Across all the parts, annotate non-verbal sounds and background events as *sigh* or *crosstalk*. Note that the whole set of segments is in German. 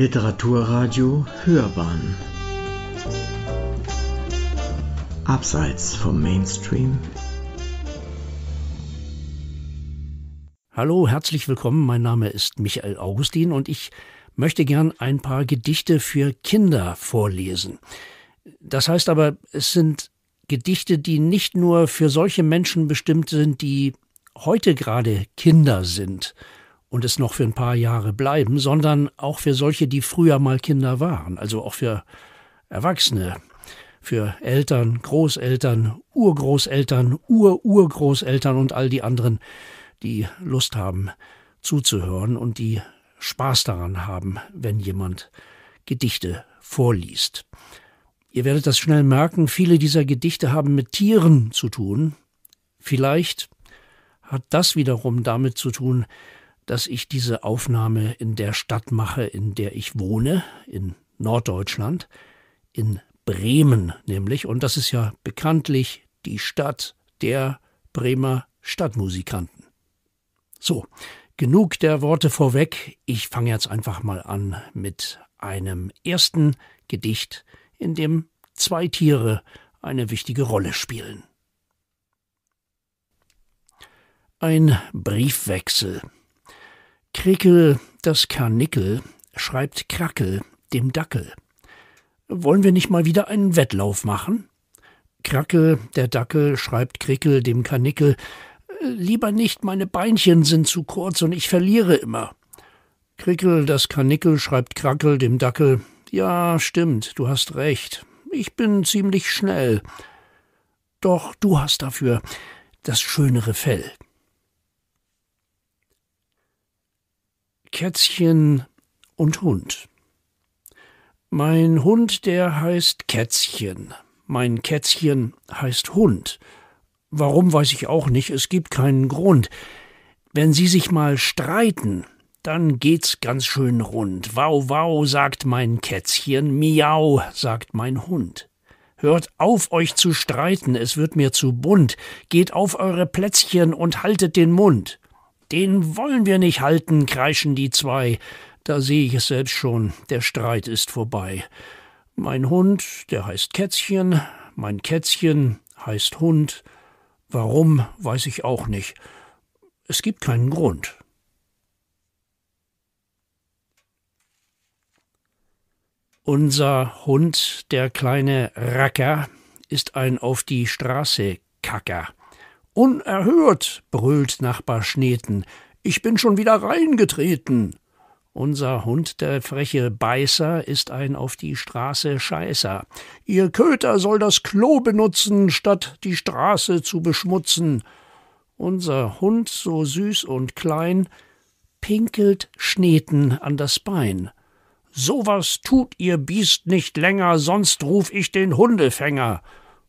Literaturradio Hörbahn Abseits vom Mainstream Hallo, herzlich willkommen. Mein Name ist Michael Augustin und ich möchte gern ein paar Gedichte für Kinder vorlesen. Das heißt aber, es sind Gedichte, die nicht nur für solche Menschen bestimmt sind, die heute gerade Kinder sind, und es noch für ein paar Jahre bleiben, sondern auch für solche, die früher mal Kinder waren, also auch für Erwachsene, für Eltern, Großeltern, Urgroßeltern, Ururgroßeltern und all die anderen, die Lust haben zuzuhören und die Spaß daran haben, wenn jemand Gedichte vorliest. Ihr werdet das schnell merken, viele dieser Gedichte haben mit Tieren zu tun. Vielleicht hat das wiederum damit zu tun, dass ich diese Aufnahme in der Stadt mache, in der ich wohne, in Norddeutschland, in Bremen nämlich. Und das ist ja bekanntlich die Stadt der Bremer Stadtmusikanten. So, genug der Worte vorweg. Ich fange jetzt einfach mal an mit einem ersten Gedicht, in dem zwei Tiere eine wichtige Rolle spielen. Ein Briefwechsel. Krickel, das Karnickel, schreibt Krackel, dem Dackel. Wollen wir nicht mal wieder einen Wettlauf machen? Krackel, der Dackel, schreibt Krickel, dem Karnickel. Äh, lieber nicht, meine Beinchen sind zu kurz und ich verliere immer. Krickel, das Karnickel, schreibt Krackel, dem Dackel. Ja, stimmt, du hast recht. Ich bin ziemlich schnell. Doch du hast dafür das schönere Fell. Kätzchen und Hund. Mein Hund, der heißt Kätzchen. Mein Kätzchen heißt Hund. Warum weiß ich auch nicht, es gibt keinen Grund. Wenn sie sich mal streiten, dann geht's ganz schön rund. Wow, wow, sagt mein Kätzchen, miau, sagt mein Hund. Hört auf, euch zu streiten, es wird mir zu bunt. Geht auf eure Plätzchen und haltet den Mund. Den wollen wir nicht halten, kreischen die zwei. Da sehe ich es selbst schon, der Streit ist vorbei. Mein Hund, der heißt Kätzchen, mein Kätzchen heißt Hund. Warum, weiß ich auch nicht. Es gibt keinen Grund. Unser Hund, der kleine Racker, ist ein auf die Straße Kacker. Unerhört, brüllt Nachbar Schneten, ich bin schon wieder reingetreten. Unser Hund, der freche Beißer, ist ein auf die Straße Scheißer. Ihr Köter soll das Klo benutzen, statt die Straße zu beschmutzen. Unser Hund, so süß und klein, pinkelt Schneten an das Bein. Sowas tut ihr Biest nicht länger, sonst ruf ich den Hundefänger.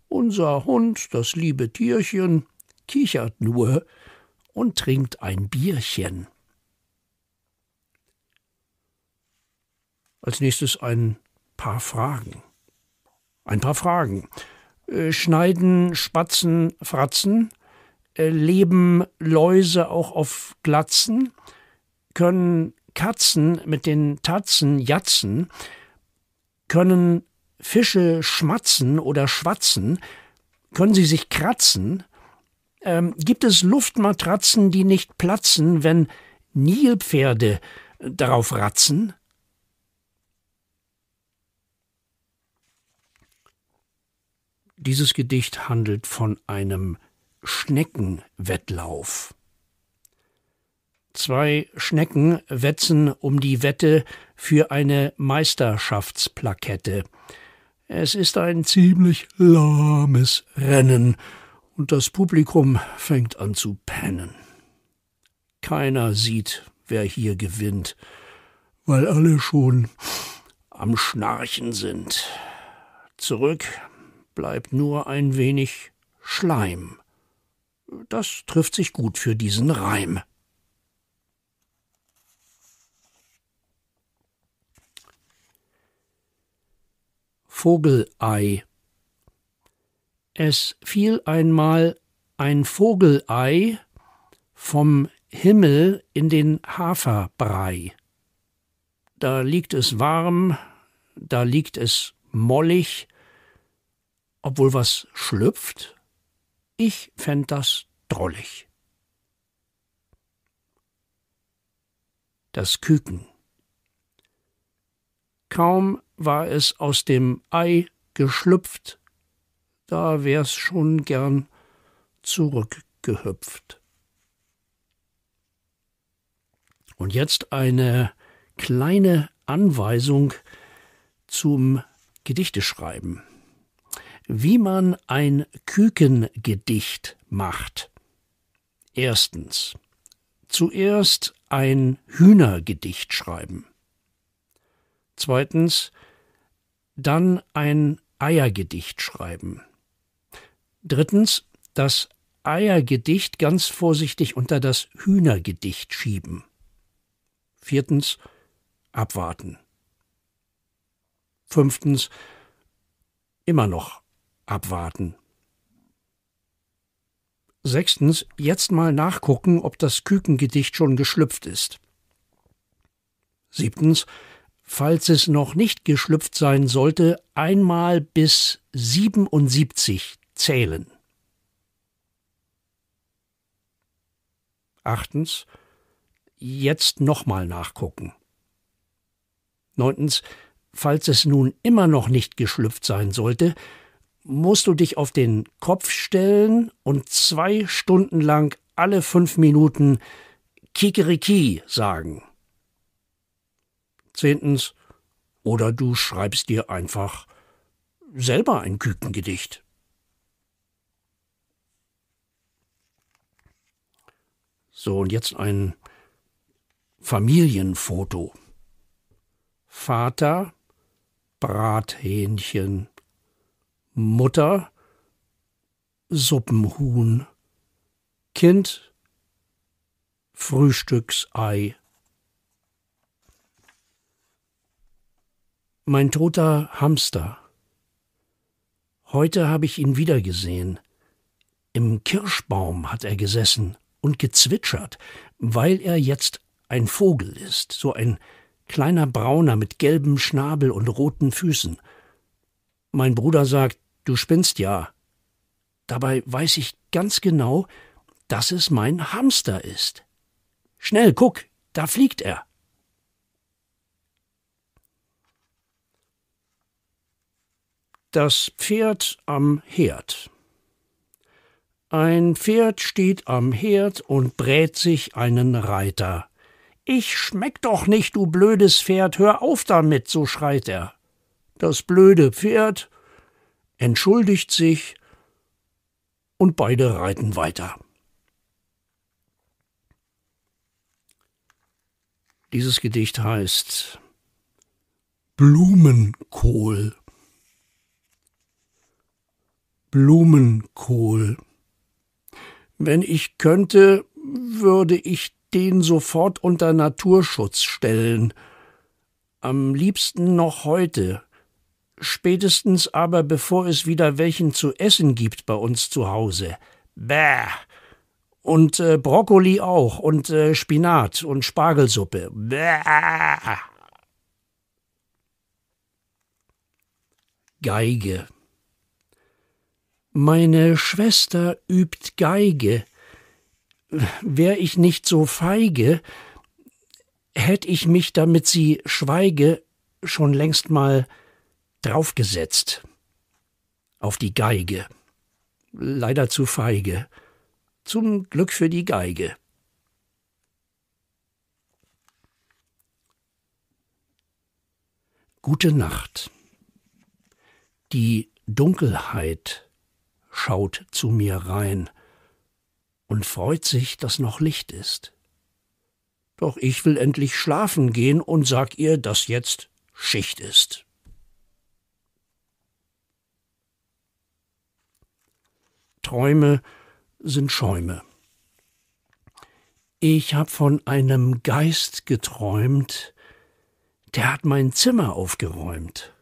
Unser Hund, das liebe Tierchen, kichert nur und trinkt ein Bierchen. Als nächstes ein paar Fragen. Ein paar Fragen. Äh, schneiden Spatzen Fratzen? Äh, leben Läuse auch auf Glatzen? Können Katzen mit den Tatzen jatzen? Können Fische schmatzen oder schwatzen? Können sie sich kratzen? ähm, gibt es Luftmatratzen, die nicht platzen, wenn Nilpferde darauf ratzen? Dieses Gedicht handelt von einem Schneckenwettlauf. Zwei Schnecken wetzen um die Wette für eine Meisterschaftsplakette. Es ist ein ziemlich lahmes Rennen, und das Publikum fängt an zu pennen. Keiner sieht, wer hier gewinnt, weil alle schon am Schnarchen sind. Zurück bleibt nur ein wenig Schleim. Das trifft sich gut für diesen Reim. Vogelei es fiel einmal ein Vogelei vom Himmel in den Haferbrei. Da liegt es warm, da liegt es mollig, obwohl was schlüpft. Ich fänd das drollig. Das Küken. Kaum war es aus dem Ei geschlüpft, da wär's schon gern zurückgehüpft. Und jetzt eine kleine Anweisung zum Gedichteschreiben. Wie man ein Kükengedicht macht. Erstens. Zuerst ein Hühnergedicht schreiben. Zweitens. Dann ein Eiergedicht schreiben. Drittens, das Eiergedicht ganz vorsichtig unter das Hühnergedicht schieben. Viertens, abwarten. Fünftens, immer noch abwarten. Sechstens, jetzt mal nachgucken, ob das Kükengedicht schon geschlüpft ist. Siebtens, falls es noch nicht geschlüpft sein sollte, einmal bis 77 zählen. Achtens, jetzt nochmal nachgucken. Neuntens, falls es nun immer noch nicht geschlüpft sein sollte, musst du dich auf den Kopf stellen und zwei Stunden lang alle fünf Minuten Kikeriki sagen. Zehntens, oder du schreibst dir einfach selber ein Kükengedicht. So, und jetzt ein Familienfoto. Vater, Brathähnchen. Mutter, Suppenhuhn. Kind, Frühstücksei. Mein toter Hamster. Heute habe ich ihn wiedergesehen. Im Kirschbaum hat er gesessen und gezwitschert, weil er jetzt ein Vogel ist, so ein kleiner Brauner mit gelbem Schnabel und roten Füßen. Mein Bruder sagt, du spinnst ja. Dabei weiß ich ganz genau, dass es mein Hamster ist. Schnell, guck, da fliegt er. Das Pferd am Herd. Ein Pferd steht am Herd und brät sich einen Reiter. Ich schmeck doch nicht, du blödes Pferd, hör auf damit, so schreit er. Das blöde Pferd entschuldigt sich und beide reiten weiter. Dieses Gedicht heißt Blumenkohl. Blumenkohl. Wenn ich könnte, würde ich den sofort unter Naturschutz stellen. Am liebsten noch heute. Spätestens aber, bevor es wieder welchen zu essen gibt bei uns zu Hause. Bäh. Und äh, Brokkoli auch und äh, Spinat und Spargelsuppe. Bäh. Geige. Meine Schwester übt Geige. Wär ich nicht so feige, hätt ich mich, damit sie schweige, schon längst mal draufgesetzt. Auf die Geige. Leider zu feige. Zum Glück für die Geige. Gute Nacht. Die Dunkelheit schaut zu mir rein und freut sich, dass noch Licht ist. Doch ich will endlich schlafen gehen und sag ihr, dass jetzt Schicht ist. Träume sind Schäume. Ich hab von einem Geist geträumt, der hat mein Zimmer aufgeräumt.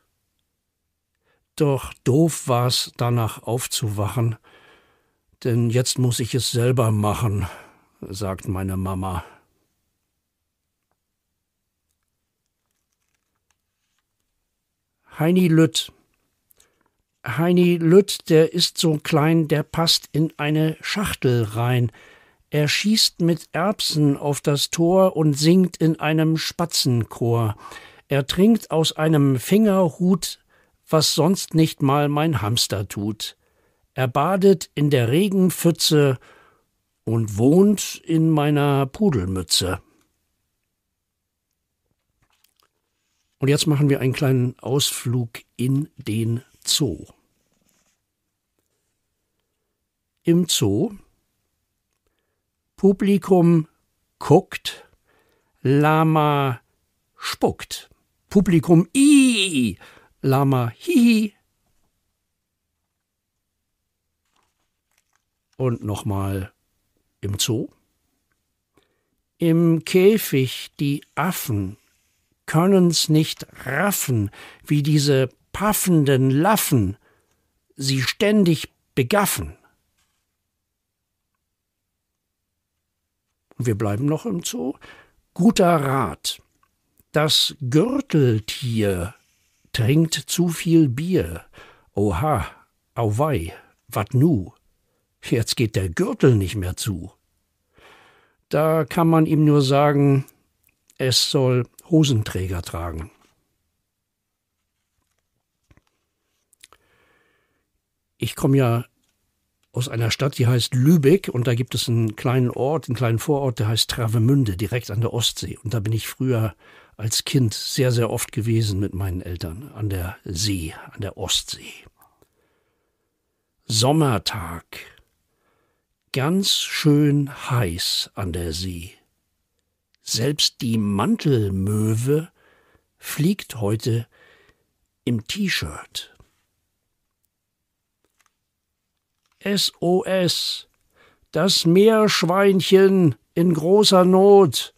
Doch doof war's, danach aufzuwachen, denn jetzt muss ich es selber machen, sagt meine Mama. Heini Lütt. Heini Lütt, der ist so klein, der passt in eine Schachtel rein. Er schießt mit Erbsen auf das Tor und singt in einem Spatzenchor. Er trinkt aus einem Fingerhut was sonst nicht mal mein Hamster tut. Er badet in der Regenpfütze und wohnt in meiner Pudelmütze. Und jetzt machen wir einen kleinen Ausflug in den Zoo. Im Zoo. Publikum guckt, Lama spuckt. Publikum i Lama Hihi. Und nochmal im Zoo. Im Käfig die Affen können's nicht raffen, wie diese paffenden Laffen sie ständig begaffen. Und wir bleiben noch im Zoo. Guter Rat. Das Gürteltier trinkt zu viel Bier. Oha, auwei, wat nu? Jetzt geht der Gürtel nicht mehr zu. Da kann man ihm nur sagen, es soll Hosenträger tragen. Ich komme ja aus einer Stadt, die heißt Lübeck und da gibt es einen kleinen Ort, einen kleinen Vorort, der heißt Travemünde, direkt an der Ostsee. Und da bin ich früher als Kind sehr, sehr oft gewesen mit meinen Eltern an der See, an der Ostsee. Sommertag. Ganz schön heiß an der See. Selbst die Mantelmöwe fliegt heute im T-Shirt. SOS. Das Meerschweinchen in großer Not.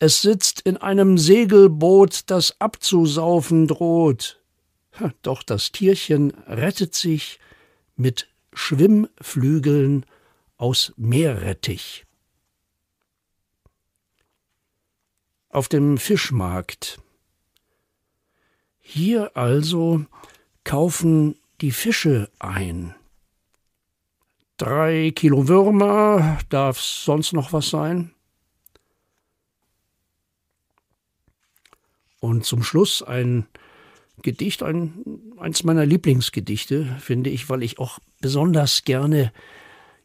Es sitzt in einem Segelboot, das abzusaufen droht. Doch das Tierchen rettet sich mit Schwimmflügeln aus Meerrettich. Auf dem Fischmarkt. Hier also kaufen die Fische ein drei Kilo Würmer, darf sonst noch was sein? Und zum Schluss ein Gedicht, ein, eins meiner Lieblingsgedichte, finde ich, weil ich auch besonders gerne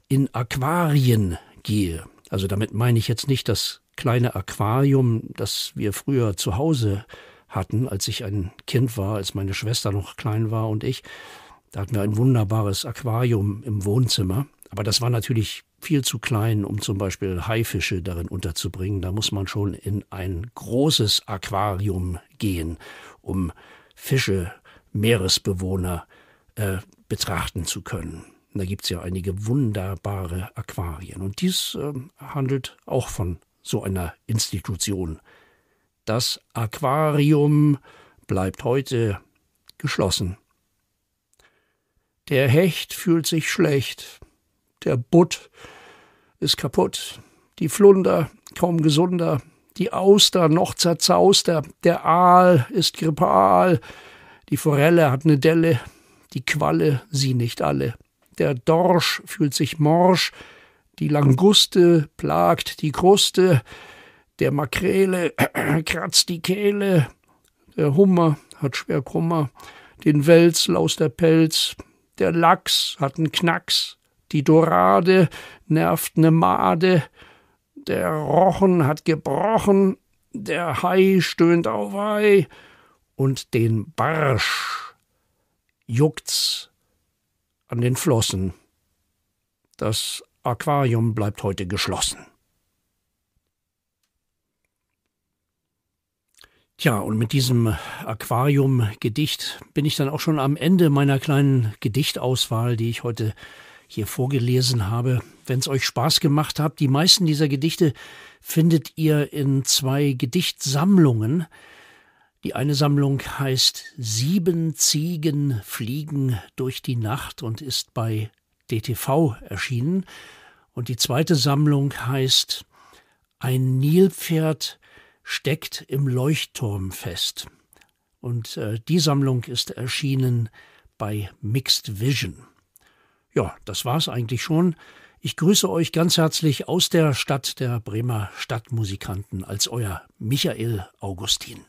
in Aquarien gehe. Also damit meine ich jetzt nicht das kleine Aquarium, das wir früher zu Hause hatten, als ich ein Kind war, als meine Schwester noch klein war und ich, da hatten wir ein wunderbares Aquarium im Wohnzimmer. Aber das war natürlich viel zu klein, um zum Beispiel Haifische darin unterzubringen. Da muss man schon in ein großes Aquarium gehen, um Fische, Meeresbewohner äh, betrachten zu können. da gibt es ja einige wunderbare Aquarien. Und dies äh, handelt auch von so einer Institution. Das Aquarium bleibt heute geschlossen. Der Hecht fühlt sich schlecht. Der Butt ist kaputt. Die Flunder kaum gesunder. Die Auster noch zerzauster. Der Aal ist grippal. Die Forelle hat ne Delle. Die Qualle sie nicht alle. Der Dorsch fühlt sich morsch. Die Languste plagt die Kruste. Der Makrele *clears throat* kratzt die Kehle. Der Hummer hat schwer Kummer. Den Wels laus der Pelz der Lachs hat einen Knacks, die Dorade nervt ne Made, der Rochen hat gebrochen, der Hai stöhnt auf Hai und den Barsch juckt's an den Flossen. Das Aquarium bleibt heute geschlossen. Tja, und mit diesem Aquarium-Gedicht bin ich dann auch schon am Ende meiner kleinen Gedichtauswahl, die ich heute hier vorgelesen habe. Wenn es euch Spaß gemacht hat, die meisten dieser Gedichte findet ihr in zwei Gedichtsammlungen. Die eine Sammlung heißt Sieben Ziegen fliegen durch die Nacht und ist bei DTV erschienen. Und die zweite Sammlung heißt Ein Nilpferd steckt im Leuchtturm fest. Und äh, die Sammlung ist erschienen bei Mixed Vision. Ja, das war's eigentlich schon. Ich grüße euch ganz herzlich aus der Stadt der Bremer Stadtmusikanten als euer Michael Augustin.